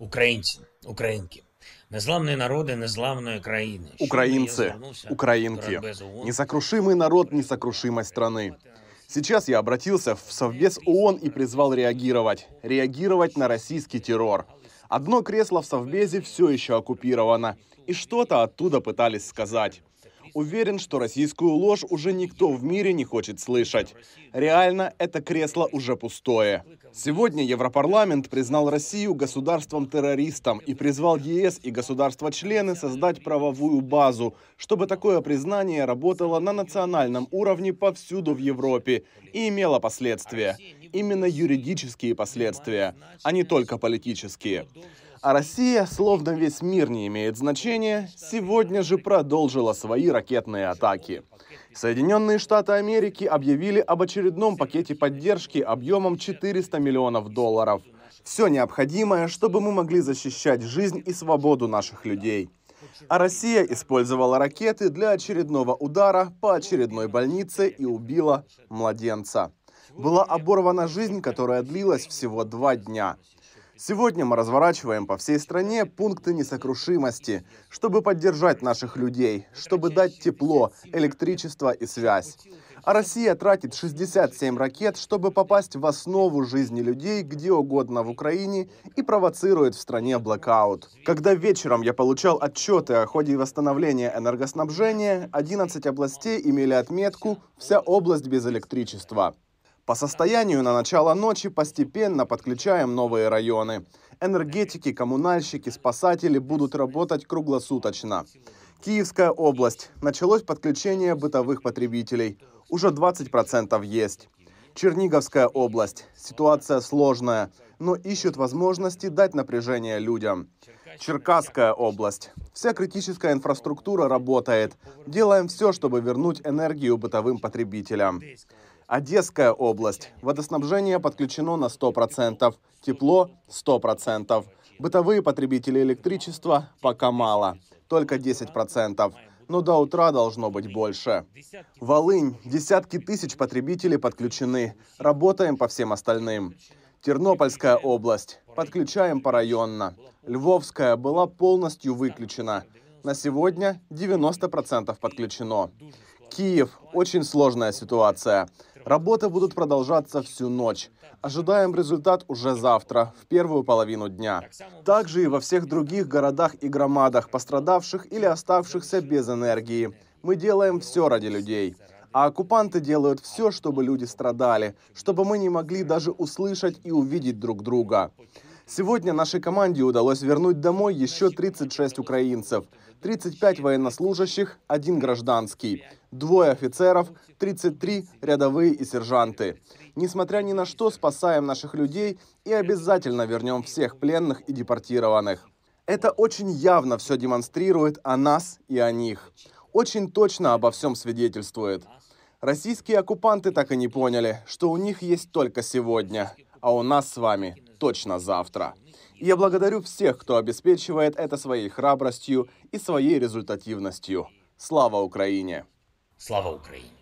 Українці, українки. Незламные народы, незламные краины. Украинцы, украинки. Несокрушимый народ, несокрушимой страна. Сейчас я обратился в Совбез ООН и призвал реагировать. Реагировать на российский террор. Одно кресло в Совбезе все еще оккупировано. И что-то оттуда пытались сказать. Уверен, что российскую ложь уже никто в мире не хочет слышать. Реально, это кресло уже пустое. Сегодня Европарламент признал Россию государством-террористом и призвал ЕС и государства-члены создать правовую базу, чтобы такое признание работало на национальном уровне повсюду в Европе и имело последствия. Именно юридические последствия, а не только политические. А Россия, словно весь мир не имеет значения, сегодня же продолжила свои ракетные атаки. Соединенные Штаты Америки объявили об очередном пакете поддержки объемом 400 миллионов долларов. Все необходимое, чтобы мы могли защищать жизнь и свободу наших людей. А Россия использовала ракеты для очередного удара по очередной больнице и убила младенца. Была оборвана жизнь, которая длилась всего два дня. Сегодня мы разворачиваем по всей стране пункты несокрушимости, чтобы поддержать наших людей, чтобы дать тепло, электричество и связь. А Россия тратит 67 ракет, чтобы попасть в основу жизни людей где угодно в Украине и провоцирует в стране блокаут. Когда вечером я получал отчеты о ходе восстановления энергоснабжения, 11 областей имели отметку «Вся область без электричества». По состоянию на начало ночи постепенно подключаем новые районы. Энергетики, коммунальщики, спасатели будут работать круглосуточно. Киевская область. Началось подключение бытовых потребителей. Уже 20% есть. Черниговская область. Ситуация сложная, но ищут возможности дать напряжение людям. Черкасская область. Вся критическая инфраструктура работает. Делаем все, чтобы вернуть энергию бытовым потребителям. Одесская область. Водоснабжение подключено на 100%. Тепло 100%. Бытовые потребители электричества пока мало. Только 10%. Но до утра должно быть больше. Волынь. Десятки тысяч потребителей подключены. Работаем по всем остальным. Тернопольская область. Подключаем порайонно. Львовская была полностью выключена. На сегодня 90% подключено. Киев. Очень сложная ситуация. Работы будут продолжаться всю ночь. Ожидаем результат уже завтра, в первую половину дня. Также и во всех других городах и громадах, пострадавших или оставшихся без энергии. Мы делаем все ради людей. А оккупанты делают все, чтобы люди страдали, чтобы мы не могли даже услышать и увидеть друг друга. Сегодня нашей команде удалось вернуть домой еще 36 украинцев, 35 военнослужащих, один гражданский, двое офицеров, 33 рядовые и сержанты. Несмотря ни на что, спасаем наших людей и обязательно вернем всех пленных и депортированных. Это очень явно все демонстрирует о нас и о них. Очень точно обо всем свидетельствует. Российские оккупанты так и не поняли, что у них есть только сегодня – а у нас с вами точно завтра. Я благодарю всех, кто обеспечивает это своей храбростью и своей результативностью. Слава Украине! Слава Украине!